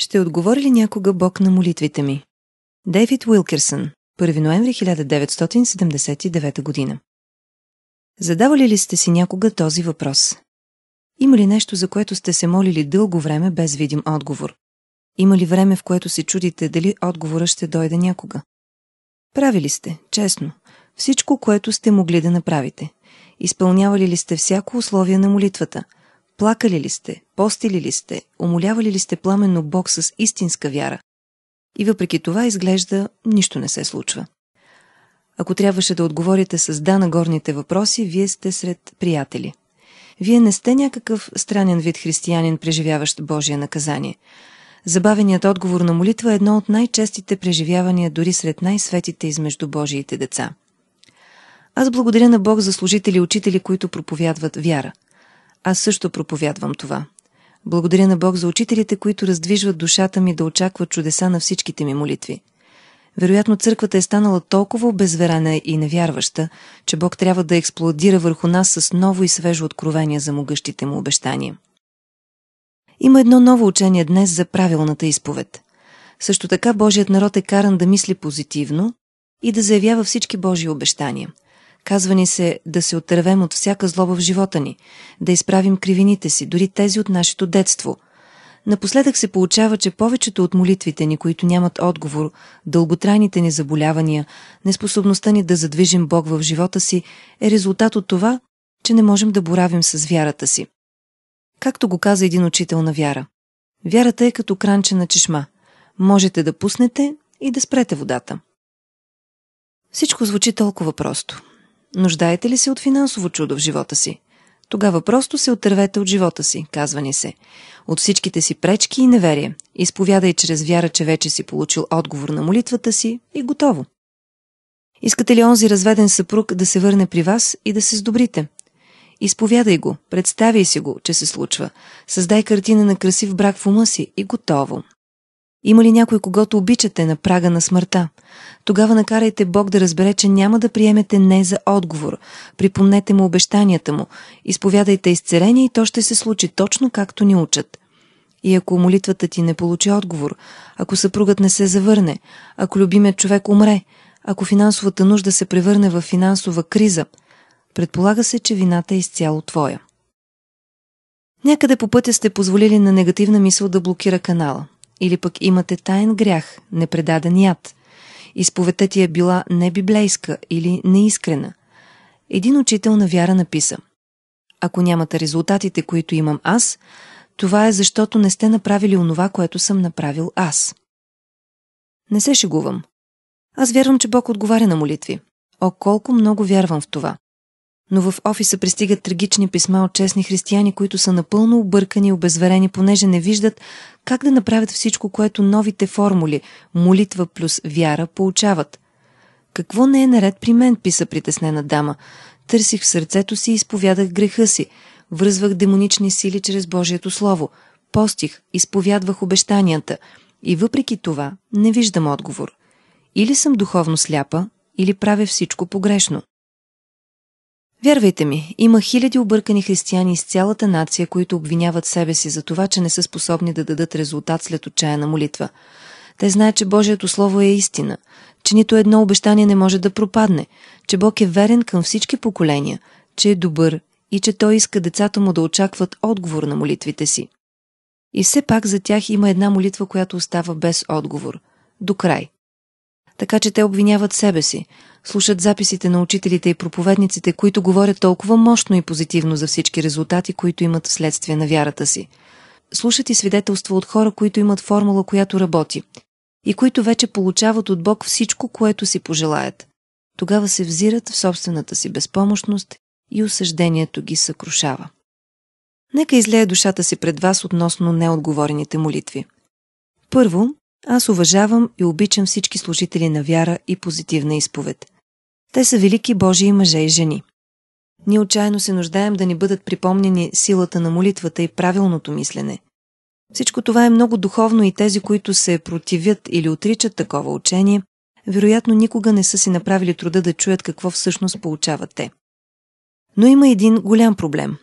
Ще отговори ли някога Бог на молитвите ми? Дейвид Уилкерсън, 1 ноември 1979 година. Задавали ли сте си някога този въпрос? Има ли нещо, за което сте се молили дълго време без видим отговор? Има ли време, в което се чудите дали отговора ще дойде някога? Правили сте, честно, всичко, което сте могли да направите. Изпълнявали ли сте всяко условие на молитвата – Плакали ли сте, постили ли сте, умолявали ли сте пламенно Бог с истинска вяра? И въпреки това изглежда, нищо не се случва. Ако трябваше да отговорите с да на горните въпроси, вие сте сред приятели. Вие не сте някакъв странен вид християнин, преживяващ Божие наказание. Забавеният отговор на молитва е едно от най-честите преживявания дори сред най-светите измежду Божиите деца. Аз благодаря на Бог за служители и учители, които проповядват вяра – аз също проповядвам това. Благодаря на Бог за учителите, които раздвижват душата ми да очакват чудеса на всичките ми молитви. Вероятно църквата е станала толкова обезверена и невярваща, че Бог трябва да експлодира върху нас с ново и свежо откровение за могъщите му обещания. Има едно ново учение днес за правилната изповед. Също така Божият народ е каран да мисли позитивно и да заявява всички Божии обещания – Казва ни се да се отървем от всяка злоба в живота ни, да изправим кривините си, дори тези от нашето детство. Напоследък се получава, че повечето от молитвите ни, които нямат отговор, дълготрайните ни заболявания, неспособността ни да задвижим Бог в живота си, е резултат от това, че не можем да боравим с вярата си. Както го каза един учител на вяра. Вярата е като кранче на чешма. Можете да пуснете и да спрете водата. Всичко звучи толкова просто – Нуждаете ли се от финансово чудо в живота си? Тогава просто се отървете от живота си, казва ни се. От всичките си пречки и неверие. Изповядай чрез вяра, че вече си получил отговор на молитвата си и готово. Искате ли онзи разведен съпруг да се върне при вас и да се сдобрите? Изповядай го, представяй си го, че се случва. Създай картина на красив брак в ума си и готово. Има ли някой, когато обичате на прага на смъртта? Тогава накарайте Бог да разбере, че няма да приемете не за отговор. Припомнете му обещанията му. Изповядайте изцеление и то ще се случи точно както ни учат. И ако молитвата ти не получи отговор, ако съпругът не се завърне, ако любимият човек умре, ако финансовата нужда се превърне в финансова криза, предполага се, че вината е изцяло твоя. Някъде по пътя сте позволили на негативна мисъл да блокира канала или пък имате таен грях, непредаден яд. Изповедта ти е била небиблейска или неискрена. Един учител на вяра написа Ако нямате резултатите, които имам аз, това е защото не сте направили онова, което съм направил аз. Не се шегувам. Аз вярвам, че Бог отговаря на молитви. О, колко много вярвам в това но в офиса пристигат трагични писма от честни християни, които са напълно объркани и обезверени, понеже не виждат как да направят всичко, което новите формули – молитва плюс вяра – получават. «Какво не е наред при мен?» – писа притеснена дама. «Търсих в сърцето си и изповядах греха си. Връзвах демонични сили чрез Божието Слово. Постих, изповядвах обещанията. И въпреки това не виждам отговор. Или съм духовно сляпа, или правя всичко погрешно». Вярвайте ми, има хиляди объркани християни из цялата нация, които обвиняват себе си за това, че не са способни да дадат резултат след отчаяна молитва. Те знаят, че Божието Слово е истина, че нито едно обещание не може да пропадне, че Бог е верен към всички поколения, че е добър и че Той иска децата му да очакват отговор на молитвите си. И все пак за тях има една молитва, която остава без отговор. До край. Така че те обвиняват себе си, слушат записите на учителите и проповедниците, които говорят толкова мощно и позитивно за всички резултати, които имат вследствие на вярата си. Слушат и свидетелства от хора, които имат формула, която работи и които вече получават от Бог всичко, което си пожелаят. Тогава се взират в собствената си безпомощност и осъждението ги съкрушава. Нека излее душата си пред вас относно неотговорените молитви. Първо, аз уважавам и обичам всички служители на вяра и позитивна изповед. Те са велики Божии мъже и жени. Ние отчаяно се нуждаем да ни бъдат припомнени силата на молитвата и правилното мислене. Всичко това е много духовно и тези, които се противят или отричат такова учение, вероятно никога не са си направили труда да чуят какво всъщност получават те. Но има един голям проблем.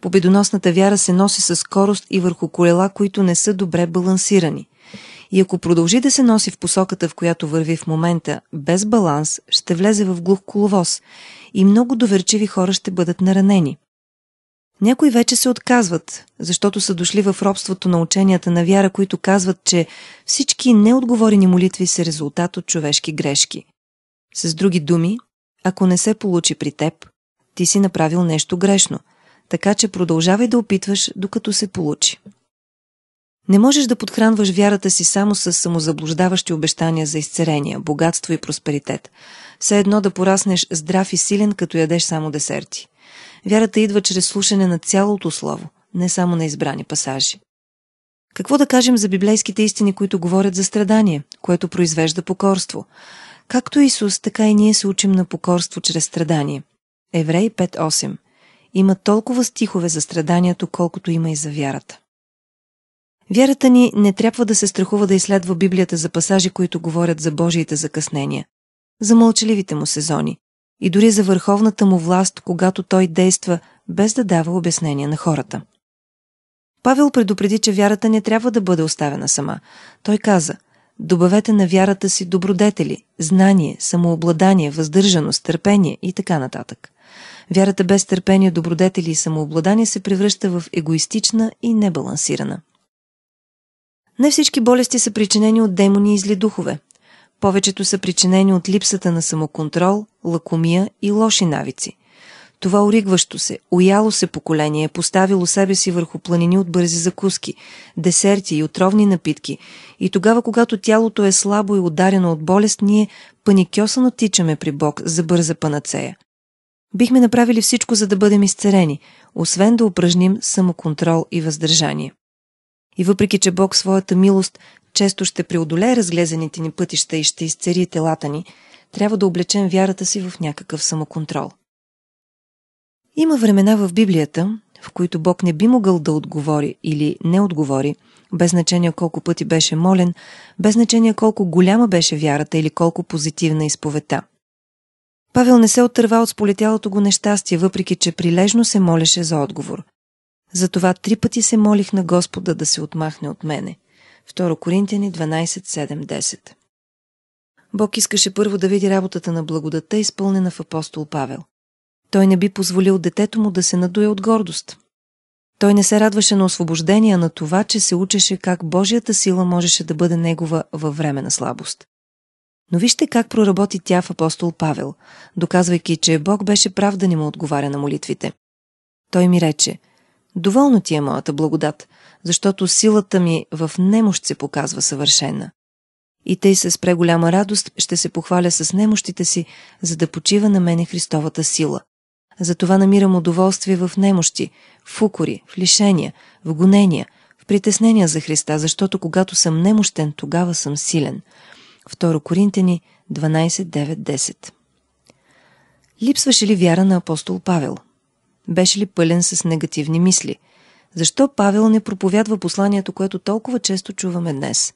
Победоносната вяра се носи със скорост и върху колела, които не са добре балансирани. И ако продължи да се носи в посоката, в която върви в момента, без баланс, ще влезе в глух коловоз и много доверчиви хора ще бъдат наранени. Някои вече се отказват, защото са дошли в робството на ученията на вяра, които казват, че всички неотговорени молитви са резултат от човешки грешки. С други думи, ако не се получи при теб, ти си направил нещо грешно, така че продължавай да опитваш, докато се получи. Не можеш да подхранваш вярата си само с самозаблуждаващи обещания за изцерения, богатство и просперитет. Все едно да пораснеш здрав и силен, като ядеш само десерти. Вярата идва чрез слушане на цялото слово, не само на избрани пасажи. Какво да кажем за библейските истини, които говорят за страдание, което произвежда покорство? Както Исус, така и ние се учим на покорство чрез страдание. Еврей 5.8 Има толкова стихове за страданието, колкото има и за вярата. Вярата ни не трябва да се страхува да изследва Библията за пасажи, които говорят за Божиите закъснения, за мълчаливите му сезони и дори за върховната му власт, когато той действа без да дава обяснения на хората. Павел предупреди, че вярата не трябва да бъде оставена сама. Той каза – Добавете на вярата си добродетели, знание, самообладание, въздържаност, търпение и така нататък. Вярата без търпение, добродетели и самообладание се превръща в егоистична и небалансирана. Не всички болести са причинени от демони и зли духове. Повечето са причинени от липсата на самоконтрол, лакомия и лоши навици. Това оригващо се, уяло се поколение е поставило себе си върху планини от бързи закуски, десерти и отровни напитки. И тогава, когато тялото е слабо и ударено от болест, ние паникьосано тичаме при Бог за бърза панацея. Бихме направили всичко, за да бъдем изцерени, освен да упражним самоконтрол и въздържание. И въпреки, че Бог своята милост често ще преодолее разглезените ни пътища и ще изцери телата ни, трябва да облечем вярата си в някакъв самоконтрол. Има времена в Библията, в които Бог не би могъл да отговори или не отговори, без значение колко пъти беше молен, без значение колко голяма беше вярата или колко позитивна изповета. Павел не се отърва от сполетялото го нещастие, въпреки че прилежно се молеше за отговор – затова три пъти се молих на Господа да се отмахне от мене. 2 Коринтияни 12.7.10 Бог искаше първо да види работата на благодата, изпълнена в апостол Павел. Той не би позволил детето му да се надуе от гордост. Той не се радваше на освобождение, на това, че се учеше как Божията сила можеше да бъде негова във време на слабост. Но вижте как проработи тя в апостол Павел, доказвайки, че Бог беше прав да не му отговаря на молитвите. Той ми рече – Доволно ти е моята благодат, защото силата ми в немощ се показва съвършена. И тъй с преголяма радост ще се похваля с немощите си, за да почива на мене Христовата сила. Затова намирам удоволствие в немощи, в укори, в лишения, в гонения, в притеснения за Христа, защото когато съм немощен, тогава съм силен. 2 Коринтени 12.9.10 Липсваше ли вяра на апостол Павел? беше ли пълен с негативни мисли? Защо Павел не проповядва посланието, което толкова често чуваме днес?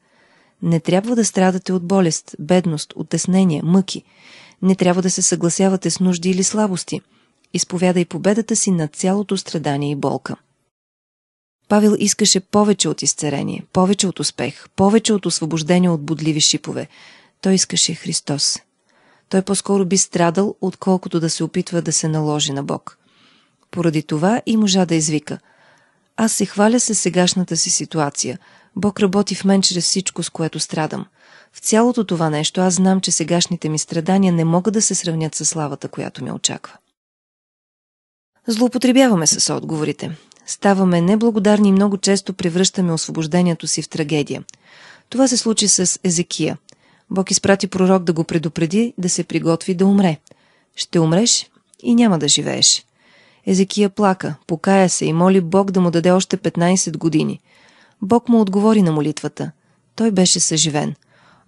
Не трябва да страдате от болест, бедност, отеснение, мъки. Не трябва да се съгласявате с нужди или слабости. Изповядай победата си над цялото страдание и болка. Павел искаше повече от изцерение, повече от успех, повече от освобождение от будливи шипове. Той искаше Христос. Той по-скоро би страдал, отколкото да се опитва да се наложи на Бог – поради това и можа да извика. Аз се хваля с сегашната си ситуация. Бог работи в мен чрез всичко, с което страдам. В цялото това нещо аз знам, че сегашните ми страдания не могат да се сравнят с славата, която ме очаква. Злоупотребяваме с отговорите. Ставаме неблагодарни и много често превръщаме освобождението си в трагедия. Това се случи с Езекия. Бог изпрати пророк да го предупреди да се приготви да умре. Ще умреш и няма да живееш. Езекия плака, покая се и моли Бог да му даде още 15 години. Бог му отговори на молитвата. Той беше съживен.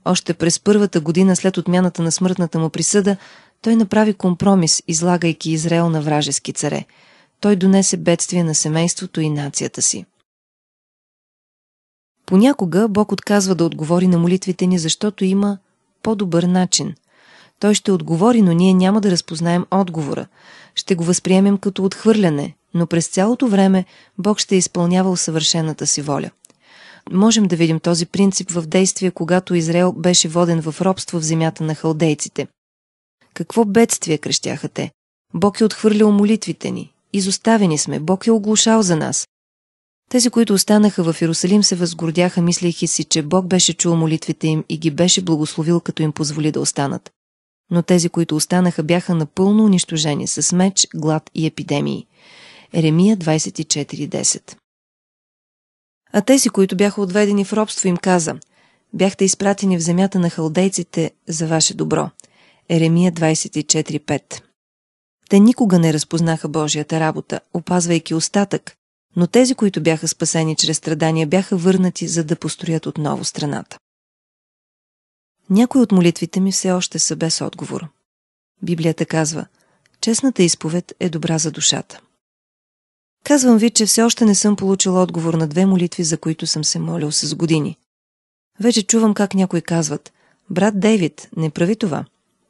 Още през първата година след отмяната на смъртната му присъда, той направи компромис, излагайки Израел на вражески царе. Той донесе бедствие на семейството и нацията си. Понякога Бог отказва да отговори на молитвите ни, защото има по-добър начин. Той ще отговори, но ние няма да разпознаем отговора ще го възприемем като отхвърляне, но през цялото време Бог ще е изпълнявал съвършената си воля. Можем да видим този принцип в действие, когато Израел беше воден в робство в земята на халдейците. Какво бедствие, крещяха те. Бог е отхвърлял молитвите ни. Изоставени сме, Бог е оглушал за нас. Тези, които останаха в Иерусалим, се възгордяха, мислейки си, че Бог беше чул молитвите им и ги беше благословил, като им позволи да останат но тези, които останаха, бяха напълно унищожени с меч, глад и епидемии. Еремия 24.10 А тези, които бяха отведени в робство, им каза «Бяхте изпратени в земята на халдейците за ваше добро». Еремия 24.5 Те никога не разпознаха Божията работа, опазвайки остатък, но тези, които бяха спасени чрез страдания, бяха върнати, за да построят отново страната. Някои от молитвите ми все още са без отговор. Библията казва «Честната изповед е добра за душата». Казвам ви, че все още не съм получил отговор на две молитви, за които съм се молил с години. Вече чувам как някои казват «Брат Дейвид, не прави това».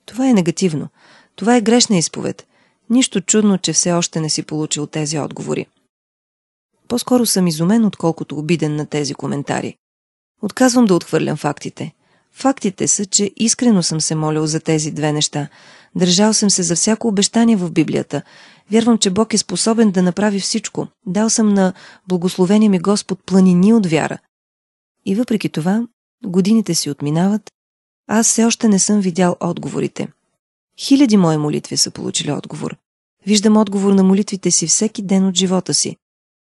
Това е негативно. Това е грешна изповед. Нищо чудно, че все още не си получил тези отговори. По-скоро съм изумен, отколкото обиден на тези коментари. Отказвам да отхвърлям фактите. Фактите са, че искрено съм се молил за тези две неща. Държал съм се за всяко обещание в Библията. Вярвам, че Бог е способен да направи всичко. Дал съм на благословение ми Господ планини от вяра. И въпреки това, годините си отминават, аз все още не съм видял отговорите. Хиляди мои молитви са получили отговор. Виждам отговор на молитвите си всеки ден от живота си.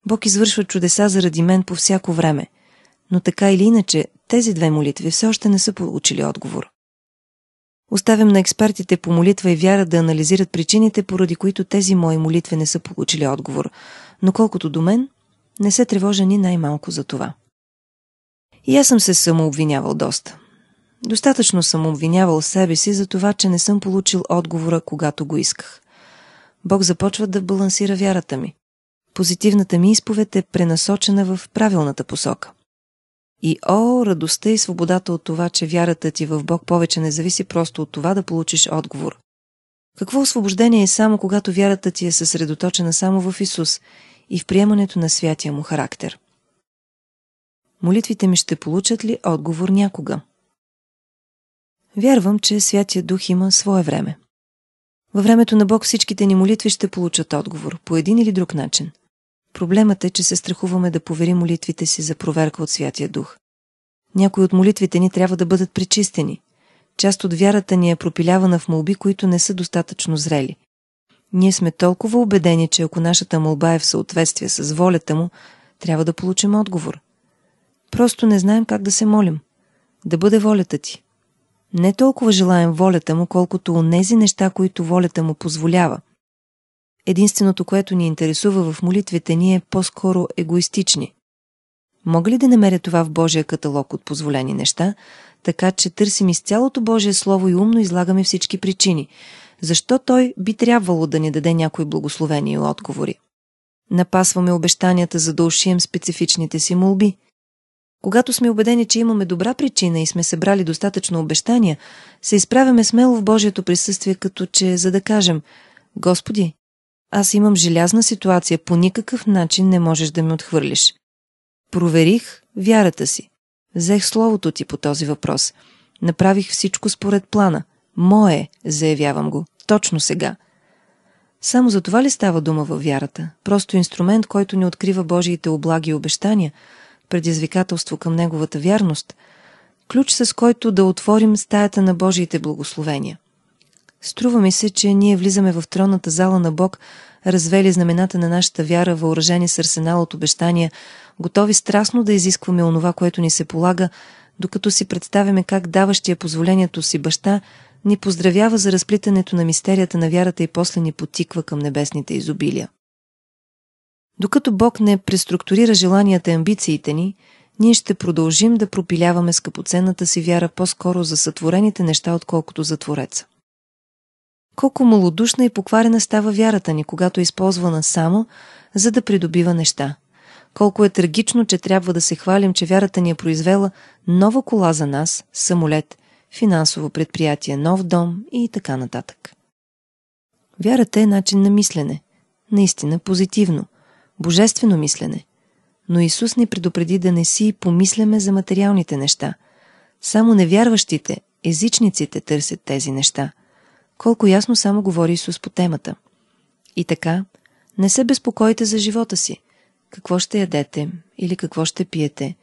Бог извършва чудеса заради мен по всяко време. Но така или иначе, тези две молитви все още не са получили отговор. Оставям на експертите по молитва и вяра да анализират причините, поради които тези мои молитви не са получили отговор, но колкото до мен, не се тревожа ни най-малко за това. И аз съм се самообвинявал доста. Достатъчно съм обвинявал себе си за това, че не съм получил отговора, когато го исках. Бог започва да балансира вярата ми. Позитивната ми изповед е пренасочена в правилната посока – и о, радостта и свободата от това, че вярата ти в Бог повече не зависи просто от това да получиш отговор. Какво освобождение е само когато вярата ти е съсредоточена само в Исус и в приемането на святия му характер? Молитвите ми ще получат ли отговор някога? Вярвам, че Святия Дух има свое време. Във времето на Бог всичките ни молитви ще получат отговор, по един или друг начин – Проблемът е, че се страхуваме да поверим молитвите си за проверка от Святия Дух. Някои от молитвите ни трябва да бъдат причистени. Част от вярата ни е пропилявана в молби, които не са достатъчно зрели. Ние сме толкова убедени, че ако нашата молба е в съответствие с волята му, трябва да получим отговор. Просто не знаем как да се молим. Да бъде волята ти. Не толкова желаем волята му, колкото онези неща, които волята му позволява – единственото, което ни интересува в молитвите ни е по-скоро егоистични. Мога ли да намеря това в Божия каталог от позволени неща, така че търсим из цялото Божие Слово и умно излагаме всички причини? Защо Той би трябвало да ни даде някои благословения и отговори? Напасваме обещанията, за да ушием специфичните си молби. Когато сме убедени, че имаме добра причина и сме събрали достатъчно обещания, се изправяме смело в Божието присъствие, като че за да кажем – Господи, аз имам желязна ситуация, по никакъв начин не можеш да ме отхвърлиш. Проверих вярата си. Взех словото ти по този въпрос. Направих всичко според плана. Мое, заявявам го, точно сега. Само за това ли става дума във вярата? Просто инструмент, който не открива Божиите облаги и обещания, предизвикателство към неговата вярност, ключ с който да отворим стаята на Божиите благословения. Струва ми се, че ние влизаме в тронната зала на Бог, развели знамената на нашата вяра, въоръжени с арсенал от обещания, готови страстно да изискваме онова, което ни се полага, докато си представяме как даващия позволението си баща ни поздравява за разплитането на мистерията на вярата и после ни потиква към небесните изобилия. Докато Бог не преструктурира желанията и амбициите ни, ние ще продължим да пропиляваме скъпоценната си вяра по-скоро за сътворените неща, отколкото за Твореца. Колко малодушна и покварена става вярата ни, когато е използвана само, за да придобива неща. Колко е трагично, че трябва да се хвалим, че вярата ни е произвела нова кола за нас, самолет, финансово предприятие, нов дом и така нататък. Вярата е начин на мислене. Наистина позитивно. Божествено мислене. Но Исус ни предупреди да не си помисляме за материалните неща. Само невярващите, езичниците търсят тези неща – колко ясно само говори Исус по темата. И така, не се безпокойте за живота си, какво ще ядете или какво ще пиете,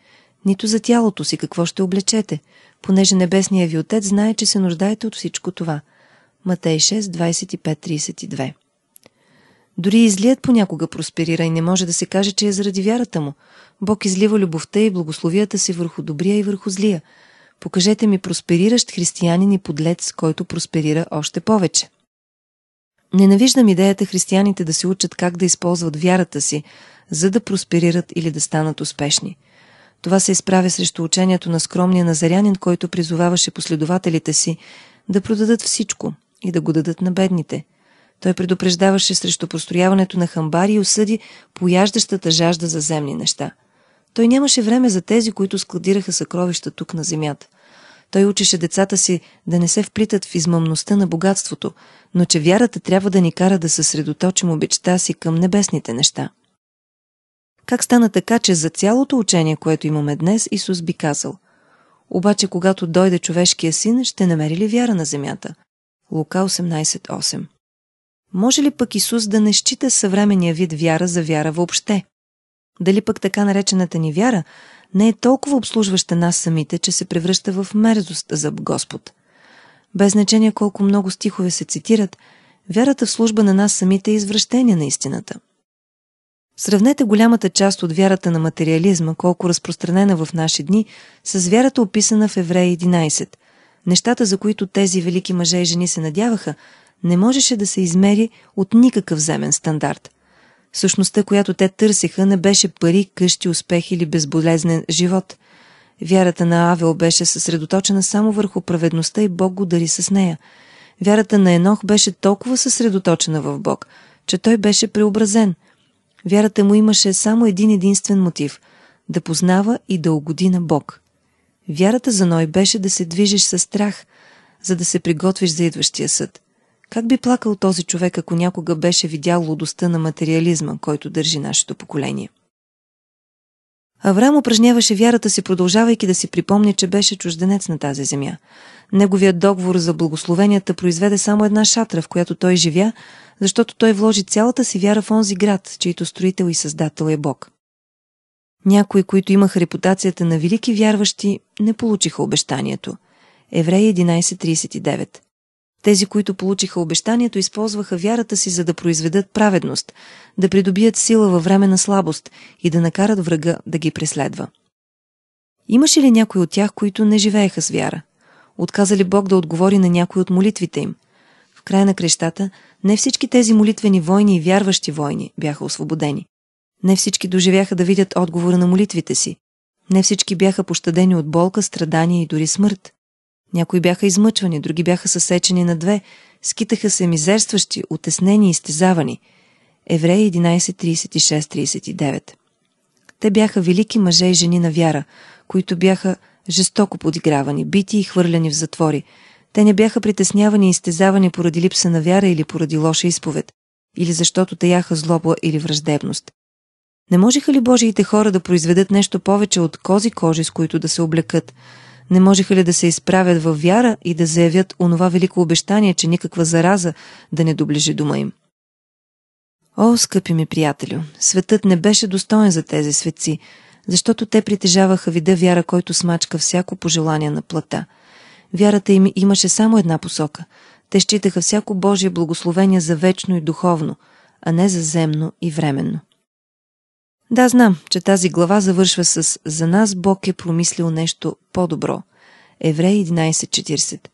нито за тялото си какво ще облечете, понеже Небесният ви Отец знае, че се нуждаете от всичко това. Матей 6, 25-32 Дори излият понякога просперира и не може да се каже, че е заради вярата му. Бог излива любовта и благословията си върху добрия и върху злия – Покажете ми проспериращ християнин и подлец, който просперира още повече. Ненавиждам идеята християните да се учат как да използват вярата си, за да просперират или да станат успешни. Това се изправя срещу учението на скромния назарянин, който призоваваше последователите си да продадат всичко и да го дадат на бедните. Той предупреждаваше срещу построяването на хамбари и осъди пояждащата жажда за земни неща – той нямаше време за тези, които складираха съкровища тук на земята. Той учеше децата си да не се вплитат в измъмността на богатството, но че вярата трябва да ни кара да съсредоточим обичта си към небесните неща. Как стана така, че за цялото учение, което имаме днес, Исус би казал «Обаче, когато дойде човешкия син, ще намери ли вяра на земята?» Лука 18.8 Може ли пък Исус да не счита съвременния вид вяра за вяра въобще? дали пък така наречената ни вяра не е толкова обслужваща нас самите, че се превръща в мерзост за Господ. Без значение колко много стихове се цитират, вярата в служба на нас самите е извръщение на истината. Сравнете голямата част от вярата на материализма, колко разпространена в наши дни, с вярата описана в Евреи 11. Нещата, за които тези велики мъже и жени се надяваха, не можеше да се измери от никакъв земен стандарт – Същността, която те търсиха, не беше пари, къщи, успех или безболезнен живот. Вярата на Авел беше съсредоточена само върху праведността и Бог го дари с нея. Вярата на Енох беше толкова съсредоточена в Бог, че той беше преобразен. Вярата му имаше само един единствен мотив – да познава и да угоди на Бог. Вярата за Ной беше да се движиш със страх, за да се приготвиш за идващия съд – как би плакал този човек, ако някога беше видял лудостта на материализма, който държи нашето поколение? Авраам упражняваше вярата си, продължавайки да си припомня, че беше чужденец на тази земя. Неговият договор за благословенията произведе само една шатра, в която той живя, защото той вложи цялата си вяра в онзи град, чийто строител и създател е Бог. Някои, които имаха репутацията на велики вярващи, не получиха обещанието. Евреи 11.39 тези, които получиха обещанието, използваха вярата си, за да произведат праведност, да придобият сила във време на слабост и да накарат врага да ги преследва. Имаше ли някой от тях, които не живееха с вяра? Отказа ли Бог да отговори на някой от молитвите им? В края на крещата не всички тези молитвени войни и вярващи войни бяха освободени. Не всички доживяха да видят отговора на молитвите си. Не всички бяха пощадени от болка, страдания и дори смърт. Някои бяха измъчвани, други бяха съсечени на две, скитаха се мизерстващи, отеснени и стезавани. Евреи 11.36-39 Те бяха велики мъже и жени на вяра, които бяха жестоко подигравани, бити и хвърляни в затвори. Те не бяха притеснявани и стезавани поради липса на вяра или поради лоша изповед, или защото таяха злоба или враждебност. Не можеха ли Божиите хора да произведат нещо повече от кози кожи, с които да се облекат – не можеха ли да се изправят във вяра и да заявят онова велико обещание, че никаква зараза да не доближи дома им. О, скъпи ми приятелю, светът не беше достоен за тези светци, защото те притежаваха вида вяра, който смачка всяко пожелание на плата. Вярата им имаше само една посока. Те считаха всяко Божие благословение за вечно и духовно, а не за земно и временно. Да, знам, че тази глава завършва с «За нас Бог е промислил нещо по-добро» Еврей 11.40.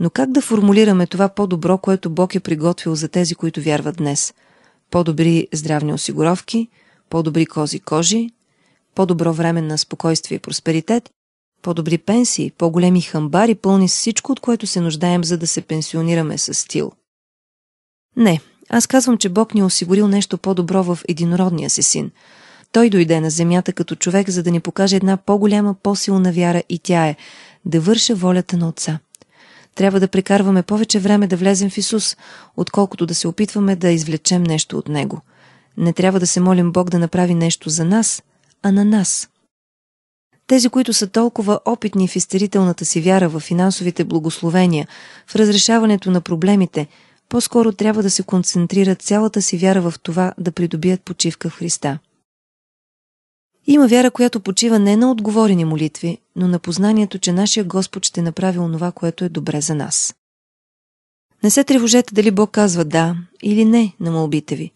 Но как да формулираме това по-добро, което Бог е приготвил за тези, които вярват днес? По-добри здравни осигуровки, по-добри кози кожи, по-добро време на спокойствие и просперитет, по-добри пенсии, по-големи хамбари, пълни с всичко, от което се нуждаем, за да се пенсионираме с стил. Не, аз казвам, че Бог ни е осигурил нещо по-добро в единородния си син – той дойде на земята като човек, за да ни покаже една по-голяма, по-силна вяра и тя е да върша волята на Отца. Трябва да прекарваме повече време да влезем в Исус, отколкото да се опитваме да извлечем нещо от Него. Не трябва да се молим Бог да направи нещо за нас, а на нас. Тези, които са толкова опитни в изтерителната си вяра, в финансовите благословения, в разрешаването на проблемите, по-скоро трябва да се концентрират цялата си вяра в това да придобият почивка в Христа. Има вяра, която почива не на отговорени молитви, но на познанието, че нашия Господ ще направи онова, което е добре за нас. Не се тревожете дали Бог казва да или не на молбите ви.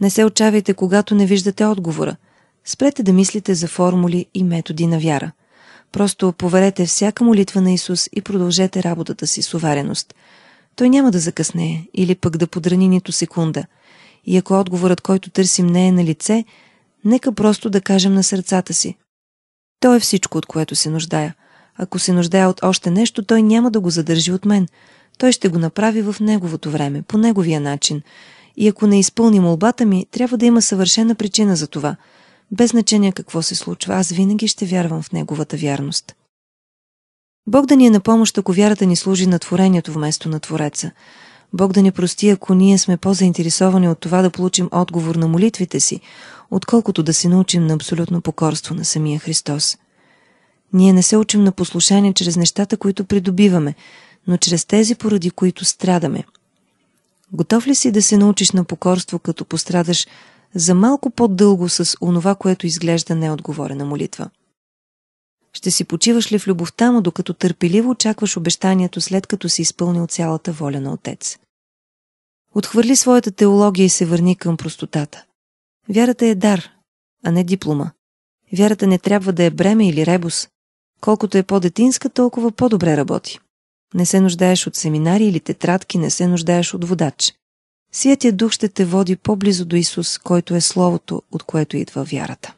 Не се очавайте, когато не виждате отговора. Спрете да мислите за формули и методи на вяра. Просто поверете всяка молитва на Исус и продължете работата си с увереност. Той няма да закъсне или пък да подрани нито секунда. И ако отговорът, който търсим, не е на лице – Нека просто да кажем на сърцата си. То е всичко, от което се нуждая. Ако се нуждая от още нещо, той няма да го задържи от мен. Той ще го направи в неговото време, по неговия начин. И ако не изпълни молбата ми, трябва да има съвършена причина за това. Без значение какво се случва, аз винаги ще вярвам в неговата вярност. Бог да ни е на помощ, ако вярата ни служи на творението вместо на Твореца – Бог да не прости, ако ние сме по-заинтересовани от това да получим отговор на молитвите си, отколкото да се научим на абсолютно покорство на самия Христос. Ние не се учим на послушание чрез нещата, които придобиваме, но чрез тези, поради които страдаме. Готов ли си да се научиш на покорство, като пострадаш за малко по-дълго с онова, което изглежда неотговорена молитва? Ще си почиваш ли в любовта му, докато търпеливо очакваш обещанието, след като си изпълнил цялата воля на Отец? Отхвърли своята теология и се върни към простотата. Вярата е дар, а не диплома. Вярата не трябва да е бреме или ребус. Колкото е по-детинска, толкова по-добре работи. Не се нуждаеш от семинари или тетрадки, не се нуждаеш от водач. Святия дух ще те води по-близо до Исус, който е Словото, от което идва вярата.